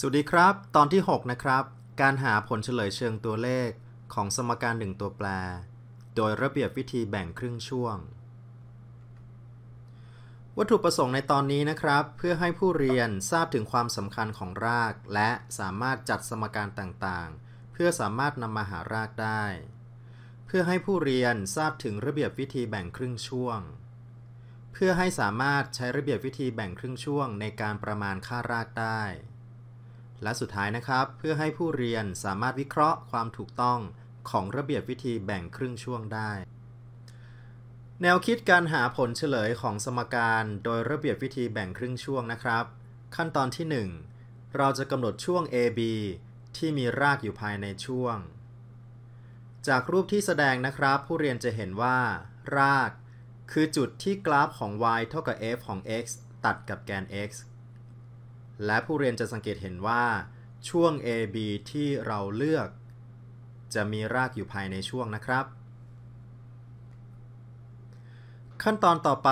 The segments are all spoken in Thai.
สวัสดีครับ ตอนที่ 6 นะครับ การหาผลเฉลยเชิงตัวเลขของสมการ1ตัวแปร โดยระเบียบวิธีแบ่งครึ่งช่วง วัตถุประสงค์ในตอนนี้นะครับ เพื่อให้ผู้เรียนทราบถึงความสำคัญของราก และสามารถจัดสมการต่างๆ เพื่อสามารถนำมาหารากได้ เพื่อให้ผู้เรียนทราบถึงระเบียบวิธีแบ่งครึ่งช่วง เพื่อให้สามารถใช้ระเบียบวิธีแบ่งครึ่งช่วงในการประมาณค่ารากได้และสุดท้ายนะครับ เพื่อให้ผู้เรียนสามารถวิเคราะห์ความถูกต้องของระเบียบวิธีแบ่งครึ่งช่วงได้ แนวคิดการหาผลเฉลยของสมการโดยระเบียบวิธีแบ่งครึ่งช่วงนะครับ ขั้นตอนที่ 1 เราจะกำหนดช่วง AB ที่มีรากอยู่ภายในช่วง จากรูปที่แสดงนะครับผู้เรียนจะเห็นว่า ราก คือจุดที่กราฟของ y เท่ากับ f ของ x ตัดกับแกน x และผู้เรียนจะสังเกตเห็นว่า ช่วง AB ที่เราเลือก จะมีรากอยู่ภายในช่วงนะครับ ขั้นตอนต่อไป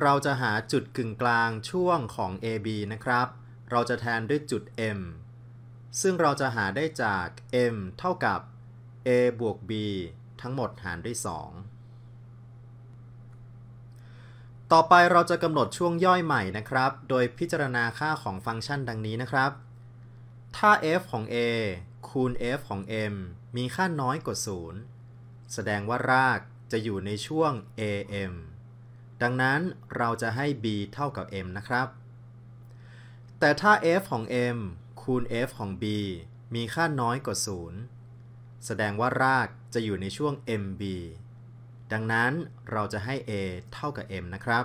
เราจะหาจุดกึ่งกลางช่วงของ AB นะครับ เราจะแทนด้วยจุด M ซึ่งเราจะหาได้จาก m เท่ากับ a บวก b ทั้งหมดหารด้วย 2ต่อไปเราจะกำหนดช่วงย่อยใหม่นะครับ โดยพิจารณาค่าของฟังก์ชันดังนี้นะครับ ถ้า f ของ a คูณ f ของ m มีค่าน้อยกว่า 0 แสดงว่ารากจะอยู่ในช่วง am ดังนั้นเราจะให้ b เท่ากับ m นะครับ แต่ถ้า f ของ m คูณ f ของ b มีค่าน้อยกว่า 0 แสดงว่ารากจะอยู่ในช่วง mb ดังนั้นเราจะให้ a เท่ากับ m นะครับ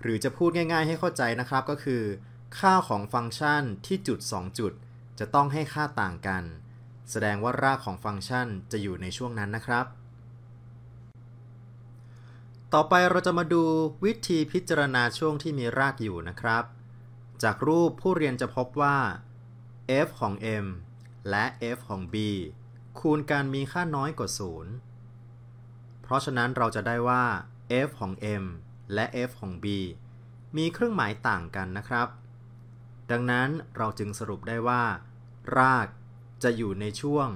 หรือจะพูดง่ายๆให้เข้าใจนะครับก็คือ ค่าของฟังก์ชันที่จุด 2 จุด จะต้องให้ค่าต่างกัน แสดงว่ารากของฟังก์ชันจะอยู่ในช่วงนั้นนะครับ ต่อไปเราจะมาดูวิธีพิจารณาช่วงที่มีรากอยู่นะครับ จากรูปผู้เรียนจะพบว่า f ของ m และ f ของ b คูณกันมีค่าน้อยกว่า 0เพราะฉะนั้นเราจะได้ว่า f ของ m และ f ของ b มีเครื่องหมายต่างกันนะครับ ดังนั้นเราจึงสรุปได้ว่ารากจะอยู่ในช่วง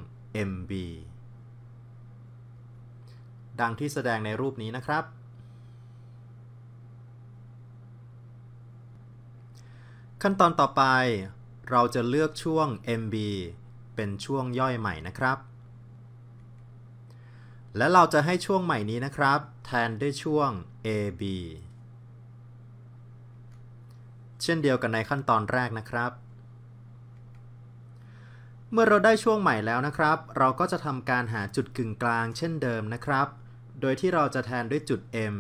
mb ดังที่แสดงในรูปนี้นะครับ ขั้นตอนต่อไปเราจะเลือกช่วง mb เป็นช่วงย่อยใหม่นะครับและเราจะให้ช่วงใหม่นี้นะครับ แทนด้วยช่วง AB เช่นเดียวกันในขั้นตอนแรกนะครับ เมื่อเราได้ช่วงใหม่แล้วนะครับ เราก็จะทำการหาจุดกึ่งกลางเช่นเดิมนะครับ โดยที่เราจะแทนด้วยจุด M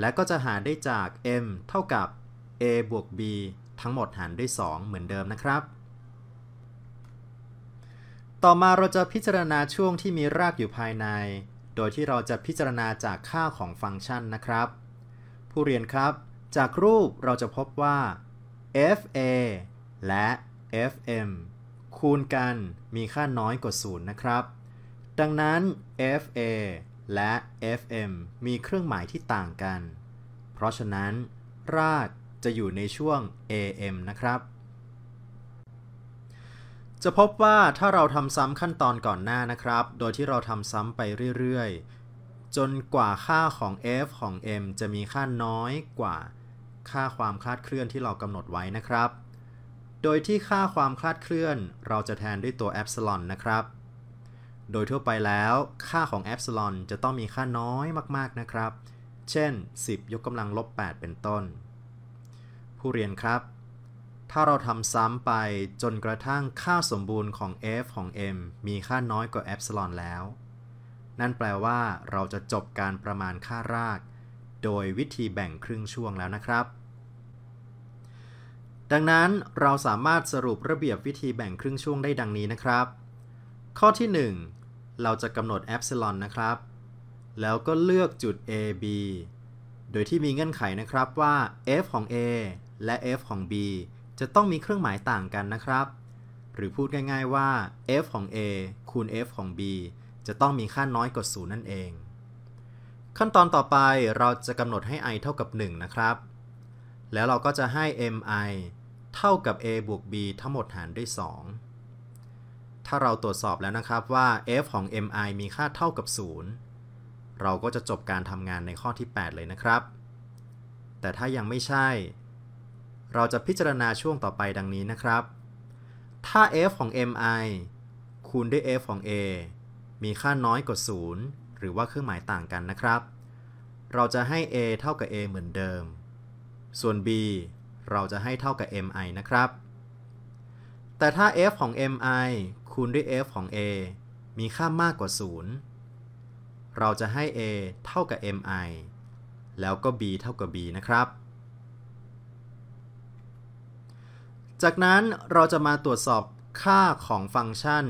และก็จะหาได้จาก M เท่ากับ a บวก b ทั้งหมดหารด้วย 2 เหมือนเดิมนะครับต่อมาเราจะพิจารณาช่วงที่มีรากอยู่ภายใน โดยที่เราจะพิจารณาจากค่าของฟังก์ชันนะครับ ผู้เรียนครับ จากรูปเราจะพบว่า fa และ fm คูณกันมีค่าน้อยกว่าศูนย์นะครับ ดังนั้น fa และ fm มีเครื่องหมายที่ต่างกัน เพราะฉะนั้นรากจะอยู่ในช่วง am นะครับจะพบว่าถ้าเราทำซ้ำขั้นตอนก่อนหน้านะครับ โดยที่เราทำซ้ำไปเรื่อยๆ จนกว่าค่าของ f ของ m จะมีค่าน้อยกว่าค่าความคลาดเคลื่อนที่เรากำหนดไว้นะครับ โดยที่ค่าความคลาดเคลื่อนเราจะแทนด้วยตัวอซลอนนะครับ โดยทั่วไปแล้ว ค่าของออซลนจะต้องมีค่าน้อยมากๆนะครับ เช่น 10 ยกกำลังลบ8เป็นต้น ผู้เรียนครับถ้าเราทำซ้ำไปจนกระทั่งค่าสมบูรณ์ของ f ของ m มีค่าน้อยกว่าเอฟซลอนแล้ว นั่นแปลว่าเราจะจบการประมาณค่าราก โดยวิธีแบ่งครึ่งช่วงแล้วนะครับ ดังนั้นเราสามารถสรุประเบียบวิธีแบ่งครึ่งช่วงได้ดังนี้นะครับ ข้อที่ 1 เราจะกำหนดเอฟซลอนนะครับ แล้วก็เลือกจุด a b โดยที่มีเงื่อนไขนะครับว่า f ของ a และ f ของ b จะต้องมีเครื่องหมายต่างกันนะครับ หรือพูดง่ายๆว่า f ของ a คูณ f ของ b จะต้องมีค่าน้อยกว่า0นั่นเอง ขั้นตอนต่อไปเราจะกำหนดให้ i เท่ากับ 1 นะครับ แล้วเราก็จะให้ mi เท่ากับ a บวก b ทั้งหมดหารด้วย 2 ถ้าเราตรวจสอบแล้วนะครับว่า f ของ mi มีค่าเท่ากับ 0 เราก็จะจบการทำงานในข้อที่ 8 เลยนะครับ แต่ถ้ายังไม่ใช่เราจะพิจารณาช่วงต่อไปดังนี้นะครับ ถ้า f ของ mi คูณด้วย f ของ a มีค่าน้อยกว่า 0 หรือว่าเครื่องหมายต่างกันนะครับ เราจะให้ a เท่ากับ a เหมือนเดิม ส่วน b เราจะให้เท่ากับ mi นะครับ แต่ถ้า f ของ mi คูณด้วย f ของ a มีค่ามากกว่า 0 เราจะให้ a เท่ากับ mi แล้วก็ b เท่ากับ b นะครับจากนั้นเราจะมาตรวจสอบค่าของฟังก์ชัน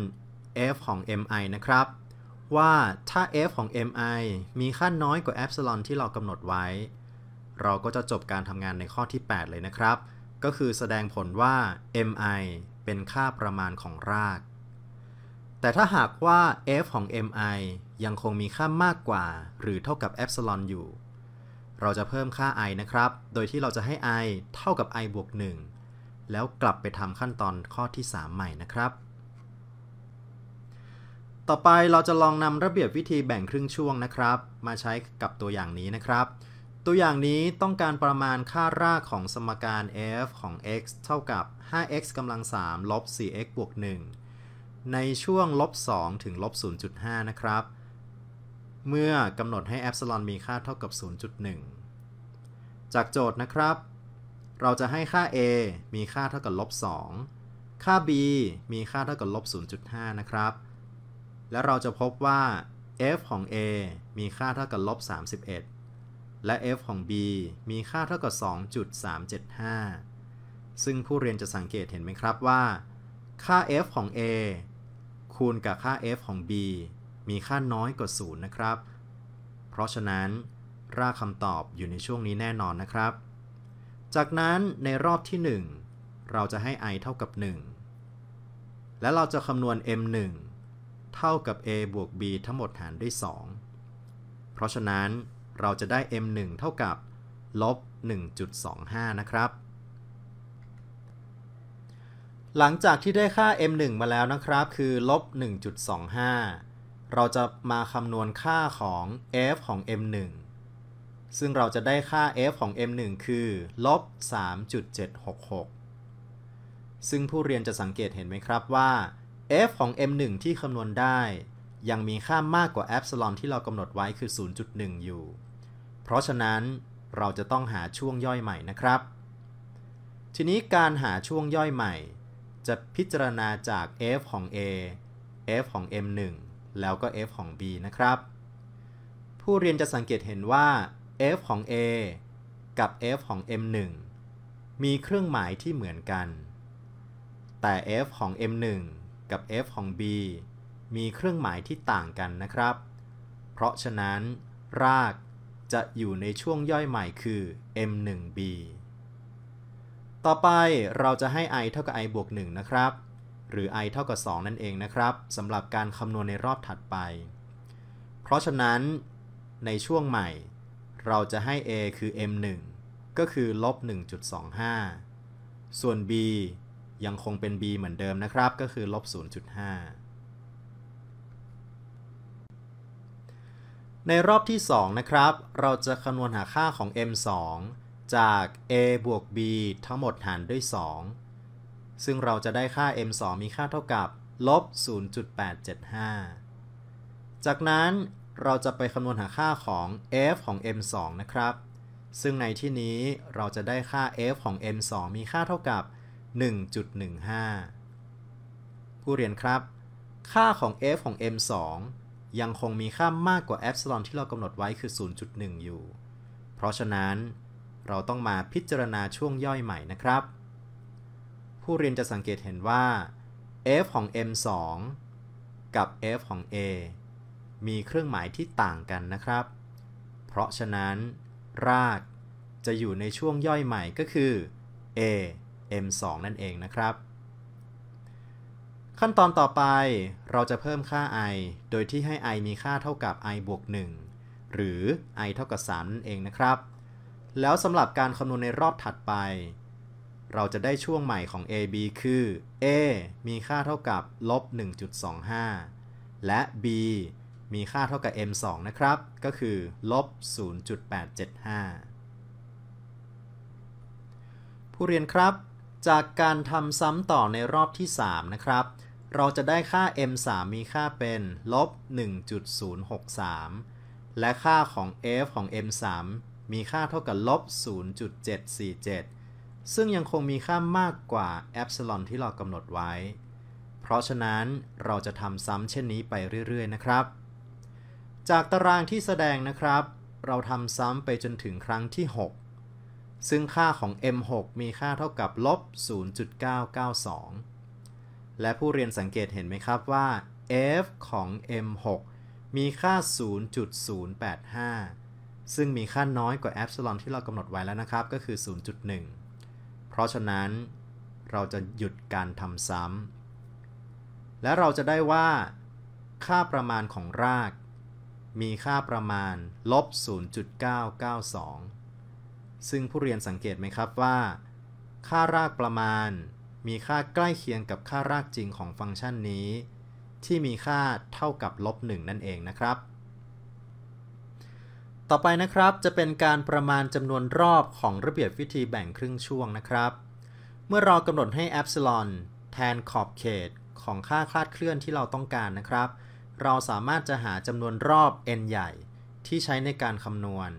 f ของ mi นะครับ ว่าถ้า f ของ mi มีค่าน้อยกว่าแอปซิลอนที่เรากำหนดไว้ เราก็จะจบการทำงานในข้อที่ 8 เลยนะครับ ก็คือแสดงผลว่า mi เป็นค่าประมาณของราก แต่ถ้าหากว่า f ของ mi ยังคงมีค่ามากกว่า หรือเท่ากับแอปซิลอนอยู่ เราจะเพิ่มค่า i นะครับ โดยที่เราจะให้ i เท่ากับ i บวก 1แล้วกลับไปทำขั้นตอนข้อที่ 3 ใหม่นะครับ ต่อไปเราจะลองนำระเบียบวิธีแบ่งครึ่งช่วงนะครับ มาใช้กับตัวอย่างนี้นะครับ ตัวอย่างนี้ต้องการประมาณค่ารากของสมการ f ของ x เท่ากับ 5x กำลัง 3 ลบ 4x บวก 1 ในช่วงลบ 2 ถึงลบ 0.5 นะครับ เมื่อกำหนดให้แอปซิลอนมีค่าเท่ากับ 0.1 จากโจทย์นะครับเราจะให้ค่า a มีค่าเท่ากับลบ 2 ค่า b มีค่าเท่ากับลบ 0.5 นะครับ และเราจะพบว่า f ของ a มีค่าเท่ากับลบ 31 และ f ของ b มีค่าเท่ากับ 2.375 ซึ่งผู้เรียนจะสังเกตเห็นไหมครับว่า ค่า f ของ a คูณกับค่า f ของ b มีค่าน้อยกว่า 0 นะครับ เพราะฉะนั้น รากคำตอบอยู่ในช่วงนี้แน่นอนนะครับจากนั้นในรอบที่ 1 เราจะให้ i เท่ากับ 1 และเราจะคำนวณ m1 เท่ากับ a บวก b ทั้งหมดหารด้วย2เพราะฉะนั้นเราจะได้ m1 เท่ากับ ลบ 1.25 นะครับ หลังจากที่ได้ค่า m1 มาแล้วนะครับ คือ ลบ 1.25 เราจะมาคำนวณค่าของ f ของ m1 ซึ่งเราจะได้ค่า f ของ m1 คือ ลบ3.766 ซึ่งผู้เรียนจะสังเกตเห็นไหมครับว่า f ของ m1 ที่คำนวณได้ ยังมีค่ามากกว่าแอปซิลอนที่เรากำหนดไว้คือ 0.1 อยู่ เพราะฉะนั้นเราจะต้องหาช่วงย่อยใหม่นะครับ ทีนี้การหาช่วงย่อยใหม่ จะพิจารณาจาก f ของ a f ของ m1 แล้วก็ f ของ b นะครับ ผู้เรียนจะสังเกตเห็นว่า f ของ a กับ f ของ m1 มีเครื่องหมายที่เหมือนกัน แต่ f ของ m1 กับ f ของ b มีเครื่องหมายที่ต่างกันนะครับ เพราะฉะนั้นรากจะอยู่ในช่วงย่อยใหม่คือ m1b ต่อไปเราจะให้ i เท่ากับ i บวก1นะครับ หรือ i เท่ากับ 2 นั่นเองนะครับสำหรับการคำนวณในรอบถัดไป เพราะฉะนั้นในช่วงใหม่เราจะให้ a คือ m 1ก็คือ ลบ 1.25 ส่วน b ยังคงเป็น b เหมือนเดิมนะครับ ก็คือ ลบ 0.5 ในรอบที่ 2 นะครับ เราจะคำนวณหาค่าของ m 2จาก a บวก b ทั้งหมดหารด้วย 2 ซึ่งเราจะได้ค่า m 2มีค่าเท่ากับ ลบ 0.875 จากนั้นเราจะไปคำนวณหาค่าของ f ของ m2 นะครับ ซึ่งในที่นี้เราจะได้ค่า f ของ m2 มีค่าเท่ากับ 1.15 ผู้เรียนครับ ค่าของ f ของ m2 ยังคงมีค่ามากกว่าแอปซิลอนที่เรากำหนดไว้คือ 0.1 อยู่ เพราะฉะนั้น เราต้องมาพิจารณาช่วงย่อยใหม่นะครับ ผู้เรียนจะสังเกตเห็นว่า f ของ m2 กับ f ของ a มีเครื่องหมายที่ต่างกันนะครับ เพราะฉะนั้น รากจะอยู่ในช่วงย่อยใหม่ก็คือ a m2 นั่นเองนะครับ ขั้นตอนต่อไปเราจะเพิ่มค่า i โดยที่ให้ i มีค่าเท่ากับ i บวก 1 หรือ i เท่ากับ3นั่นเองนะครับ แล้วสำหรับการคำนวณในรอบถัดไป เราจะได้ช่วงใหม่ของ ab คือ a มีค่าเท่ากับลบ1.25 และ b มีค่าเท่ากับ m 2นะครับ ก็คือ ลบ 0.875 ผู้เรียนครับ จากการทำซ้ำต่อในรอบที่ 3 นะครับ เราจะได้ค่า m 3มีค่าเป็น ลบ 1.063 และค่าของ f ของ m 3มีค่าเท่ากับลบ 0.747 ซึ่งยังคงมีค่ามากกว่า แอปซิลอนที่เรากำหนดไว้ เพราะฉะนั้นเราจะทำซ้ำเช่นนี้ไปเรื่อยๆ นะครับจากตารางที่แสดงนะครับ เราทำซ้ำไปจนถึงครั้งที่ 6 ซึ่งค่าของ m6 มีค่าเท่ากับลบ0.992 และผู้เรียนสังเกตเห็นไหมครับว่า f ของ m6 มีค่า 0.085 ซึ่งมีค่าน้อยกว่าแอปซิลอนที่เรากำหนดไว้แล้วนะครับ ก็คือ 0.1 เพราะฉะนั้นเราจะหยุดการทำซ้ำ และเราจะได้ว่าค่าประมาณของรากมีค่าประมาณ ลบ 0.992 ซึ่งผู้เรียนสังเกตไหมครับว่า ค่ารากประมาณ มีค่าใกล้เคียงกับค่ารากจริงของฟังก์ชันนี้ ที่มีค่าเท่ากับลบ 1 นั่นเองนะครับ ต่อไปนะครับจะเป็นการประมาณจำนวนรอบของระเบียบวิธีแบ่งครึ่งช่วงนะครับ เมื่อเรากำหนดให้แอปซิลอนแทนขอบเขตของค่าคลาดเคลื่อนที่เราต้องการนะครับเราสามารถจะหาจำนวนรอบ n ใหญ่ ที่ใช้ในการคำนวณ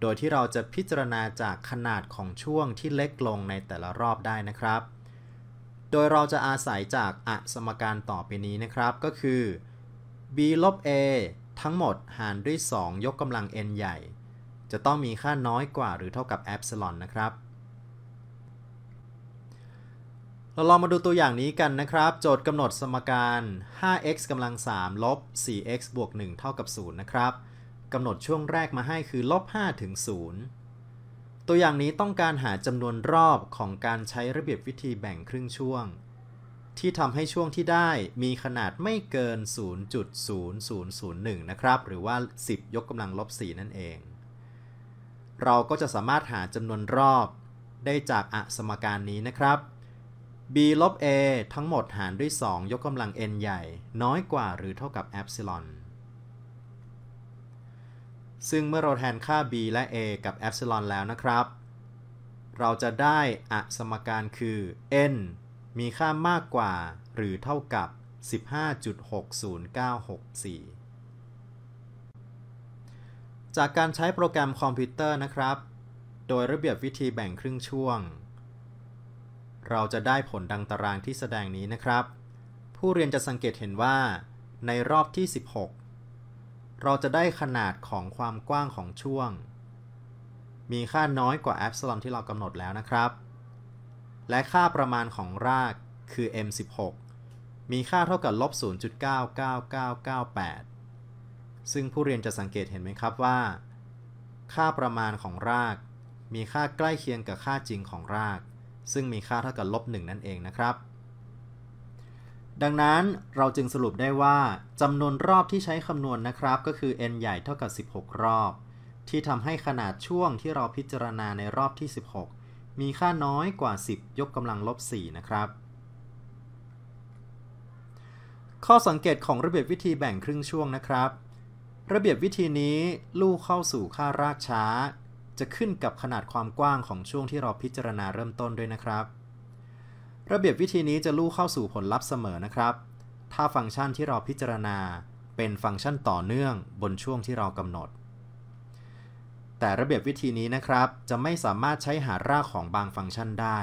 โดยที่เราจะพิจารณาจากขนาดของช่วงที่เล็กลงในแต่ละรอบได้นะครับ โดยเราจะอาศัยจากอสมการต่อไปนี้นะครับ ก็คือ b ลบ a ทั้งหมดหารด้วย 2 ยกกำลัง n ใหญ่ จะต้องมีค่าน้อยกว่าหรือเท่ากับแอปซิลอนนะครับเราลองมาดูตัวอย่างนี้กันนะครับ โจทย์กำหนดสมการ 5x กำลัง3ลบ 4x บวก1เท่ากับ0นะครับ กำหนดช่วงแรกมาให้คือ ลบ5ถึง0 ตัวอย่างนี้ต้องการหาจำนวนรอบของการใช้ระเบียบวิธีแบ่งครึ่งช่วง ที่ทำให้ช่วงที่ได้มีขนาดไม่เกิน 0.0001 นะครับ หรือว่า 10ยกกำลังลบ4นั่นเอง เราก็จะสามารถหาจำนวนรอบได้จากอสมการนี้นะครับ b ลบ a ทั้งหมดหารด้วย 2 ยกกำลัง n ใหญ่ น้อยกว่าหรือเท่ากับเอปซิลอนซึ่งเมื่อเราแทนค่า b และ a กับเอปซิลอนแล้วนะครับ เราจะได้อสมการคือ n มีค่ามากกว่าหรือเท่ากับ 15.60964 จากการใช้โปรแกรมคอมพิวเตอร์นะครับ โดยระเบียบวิธีแบ่งครึ่งช่วงเราจะได้ผลดังตารางที่แสดงนี้นะครับ ผู้เรียนจะสังเกตเห็นว่า ในรอบที่ 16 เราจะได้ขนาดของความกว้างของช่วง มีค่าน้อยกว่าแอปซลอนที่เรากำหนดแล้วนะครับ และค่าประมาณของรากคือ m16 มีค่าเท่ากับลบ0.99998 ซึ่งผู้เรียนจะสังเกตเห็นไหมครับว่าค่าประมาณของราก มีค่าใกล้เคียงกับค่าจริงของรากซึ่งมีค่าเท่ากับลบ1นั่นเองนะครับ ดังนั้นเราจึงสรุปได้ว่าจำนวนรอบที่ใช้คำนวณนนะครับ ก็คือ n ใหญ่เท่ากับ 16 รอบ ที่ทำให้ขนาดช่วงที่เราพิจารณาในรอบที่ 16 มีค่าน้อยกว่า 10 ยกกำลังลบ 4 นะครับ ข้อสังเกตของระเบียบวิธีแบ่งครึ่งช่วงนะครับ ระเบียบวิธีนี้ลู่เข้าสู่ค่ารากช้าจะขึ้นกับขนาดความกว้างของช่วงที่เราพิจารณาเริ่มต้นด้วยนะครับ ระเบียบวิธีนี้จะลู่เข้าสู่ผลลัพธ์เสมอนะครับ ถ้าฟังก์ชันที่เราพิจารณาเป็นฟังก์ชันต่อเนื่องบนช่วงที่เรากำหนด แต่ระเบียบวิธีนี้นะครับ จะไม่สามารถใช้หารากของบางฟังก์ชันได้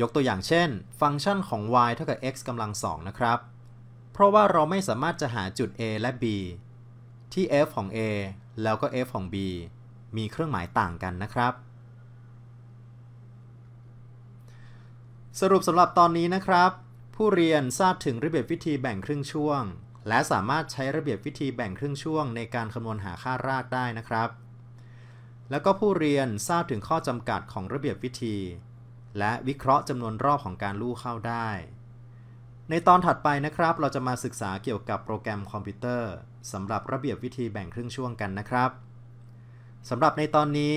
ยกตัวอย่างเช่น ฟังก์ชันของ y เท่ากับ x กำลังสองนะครับ เพราะว่าเราไม่สามารถจะหาจุด a และ b ที่ f ของ a แล้วก็ f ของ b มีเครื่องหมายต่างกันนะครับ สรุปสำหรับตอนนี้นะครับ ผู้เรียนทราบถึงระเบียบวิธีแบ่งครึ่งช่วง และสามารถใช้ระเบียบวิธีแบ่งครึ่งช่วง ในการคำนวณหาค่ารากได้นะครับ แล้วก็ผู้เรียนทราบถึงข้อจำกัดของระเบียบวิธี และวิเคราะห์จำนวนรอบของการลู่เข้าได้ในตอนถัดไปนะครับเราจะมาศึกษาเกี่ยวกับโปรแกรมคอมพิวเตอร์สำหรับระเบียบวิธีแบ่งครึ่งช่วงกันนะครับสำหรับในตอนนี้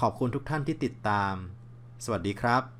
ขอบคุณทุกท่านที่ติดตาม สวัสดีครับ